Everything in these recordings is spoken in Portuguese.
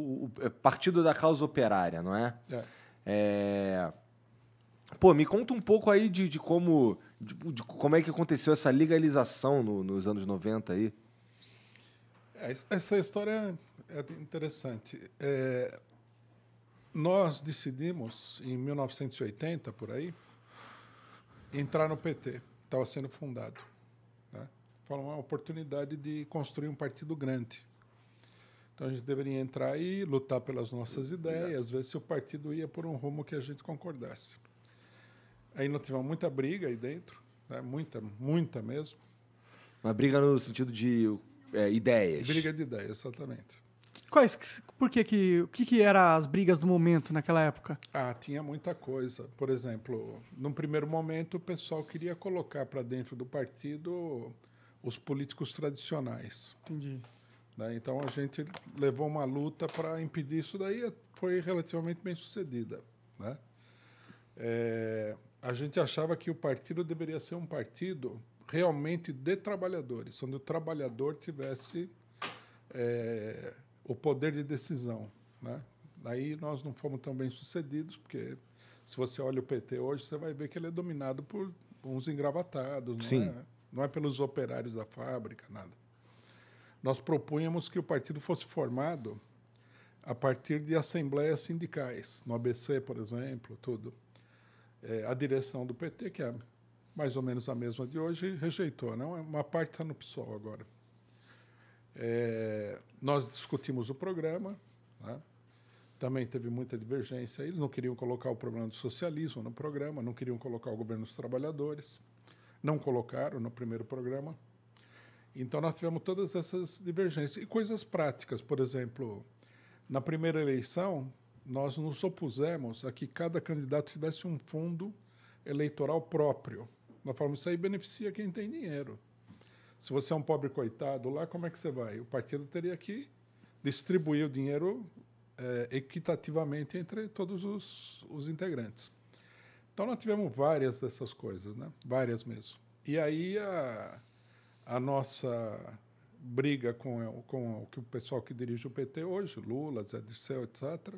o, o é Partido da Causa Operária, não é? É. é... Pô, me conta um pouco aí de, de como de, de como é que aconteceu essa legalização no, nos anos 90 aí. É, essa história é interessante. É, nós decidimos, em 1980, por aí, entrar no PT. Estava sendo fundado. Né? Foi uma oportunidade de construir um partido grande. Então a gente deveria entrar e lutar pelas nossas ideias, ver às vezes se o partido ia por um rumo que a gente concordasse. Aí nós tivemos muita briga aí dentro, né? muita, muita mesmo. Uma briga no sentido de é, ideias. Briga de ideias, exatamente. Quais? Por que que o que, que eram as brigas do momento naquela época? Ah, tinha muita coisa. Por exemplo, num primeiro momento o pessoal queria colocar para dentro do partido os políticos tradicionais. Entendi. Né? Então a gente levou uma luta para impedir isso daí, foi relativamente bem sucedida. Né? É, a gente achava que o partido deveria ser um partido realmente de trabalhadores, onde o trabalhador tivesse é, o poder de decisão. Né? Daí nós não fomos tão bem sucedidos, porque se você olha o PT hoje, você vai ver que ele é dominado por uns engravatados, não, Sim. É, não é pelos operários da fábrica, nada nós propunhamos que o partido fosse formado a partir de assembleias sindicais, no ABC, por exemplo, tudo. É, a direção do PT, que é mais ou menos a mesma de hoje, rejeitou. Não, né? uma parte está no PSOL agora. É, nós discutimos o programa, né? também teve muita divergência. Eles não queriam colocar o problema do socialismo no programa, não queriam colocar o governo dos trabalhadores, não colocaram no primeiro programa. Então nós tivemos todas essas divergências. E coisas práticas, por exemplo, na primeira eleição, nós nos opusemos a que cada candidato tivesse um fundo eleitoral próprio. Na forma isso aí beneficia quem tem dinheiro. Se você é um pobre coitado lá, como é que você vai? O partido teria que distribuir o dinheiro é, equitativamente entre todos os, os integrantes. Então, nós tivemos várias dessas coisas, né? várias mesmo. E aí a, a nossa briga com, com o que o pessoal que dirige o PT hoje, Lula, Zé Dirceu, etc.,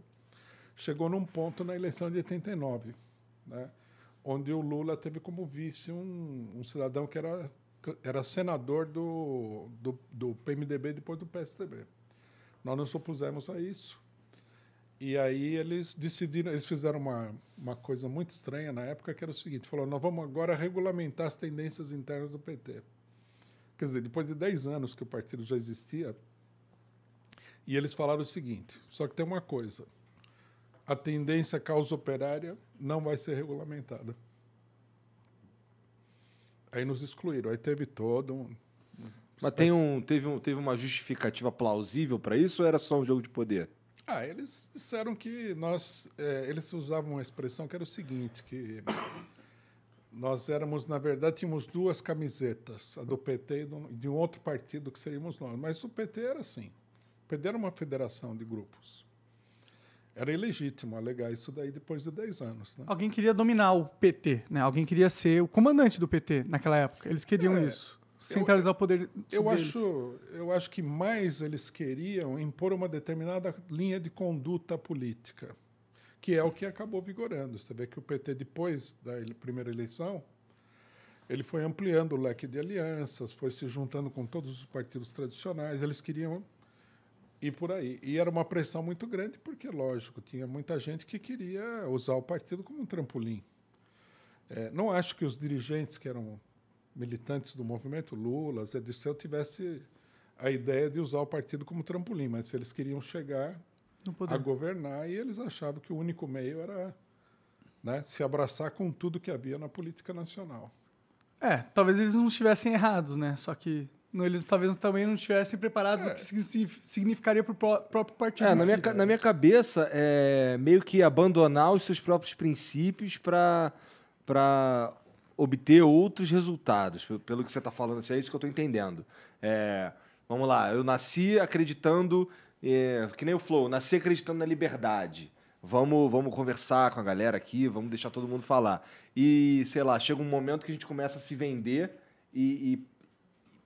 chegou num ponto na eleição de 89, né, onde o Lula teve como vice um, um cidadão que era, era senador do, do, do PMDB depois do PSDB. Nós nos opusemos a isso. E aí eles decidiram, eles fizeram uma, uma coisa muito estranha na época, que era o seguinte, falou, nós vamos agora regulamentar as tendências internas do PT. Quer dizer, depois de 10 anos que o partido já existia, e eles falaram o seguinte: só que tem uma coisa, a tendência causa operária não vai ser regulamentada. Aí nos excluíram, aí teve todo um. Mas tem um, teve, um, teve uma justificativa plausível para isso ou era só um jogo de poder? Ah, eles disseram que nós. É, eles usavam uma expressão que era o seguinte: que nós éramos, na verdade, tínhamos duas camisetas, a do PT e de um outro partido que seríamos nós. Mas o PT era assim. O PT era uma federação de grupos. Era ilegítimo alegar isso daí depois de 10 anos. Né? Alguém queria dominar o PT, né? Alguém queria ser o comandante do PT naquela época. Eles queriam é, isso. Centralizar eu, o poder. Eu acho, eu acho que mais eles queriam impor uma determinada linha de conduta política que é o que acabou vigorando. Você vê que o PT, depois da primeira eleição, ele foi ampliando o leque de alianças, foi se juntando com todos os partidos tradicionais, eles queriam ir por aí. E era uma pressão muito grande, porque, lógico, tinha muita gente que queria usar o partido como um trampolim. É, não acho que os dirigentes que eram militantes do movimento Lula, Zé Dirceu, tivesse a ideia de usar o partido como trampolim, mas eles queriam chegar a governar e eles achavam que o único meio era né, se abraçar com tudo que havia na política nacional. É, talvez eles não estivessem errados, né? Só que não, eles talvez também não estivessem preparados é. o que significaria para o próprio partido. É, na, si, minha, na minha cabeça, é meio que abandonar os seus próprios princípios para obter outros resultados, pelo que você está falando. Assim, é isso que eu estou entendendo. É, vamos lá, eu nasci acreditando é, que nem o Flow, nascer acreditando na liberdade. Vamos, vamos conversar com a galera aqui, vamos deixar todo mundo falar. E, sei lá, chega um momento que a gente começa a se vender e, e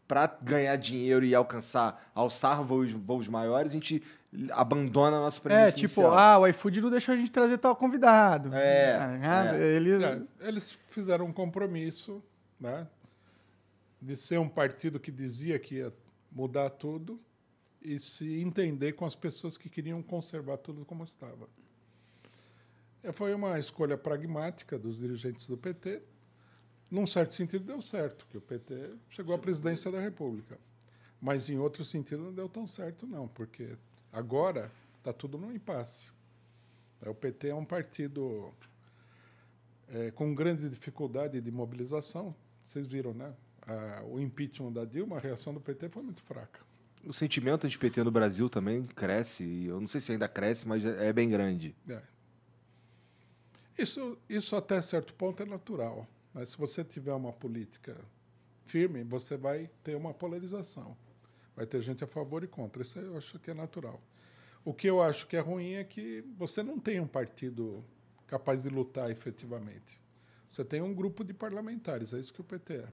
para ganhar dinheiro e alcançar, alçar voos, voos maiores, a gente abandona a nossa é, premissa É, tipo, inicial. ah, o iFood não deixou a gente trazer tal convidado. É. é. é. Né? Eles... É, eles fizeram um compromisso, né? De ser um partido que dizia que ia mudar tudo e se entender com as pessoas que queriam conservar tudo como estava. É, foi uma escolha pragmática dos dirigentes do PT. Num certo sentido, deu certo, que o PT chegou à presidência da República. Mas, em outro sentido, não deu tão certo, não, porque agora está tudo num impasse. É, o PT é um partido é, com grande dificuldade de mobilização. Vocês viram, né? A, o impeachment da Dilma, a reação do PT foi muito fraca. O sentimento de PT no Brasil também cresce. e Eu não sei se ainda cresce, mas é, é bem grande. É. Isso, isso até certo ponto é natural. Mas se você tiver uma política firme, você vai ter uma polarização. Vai ter gente a favor e contra. Isso eu acho que é natural. O que eu acho que é ruim é que você não tem um partido capaz de lutar efetivamente. Você tem um grupo de parlamentares, é isso que o PT é.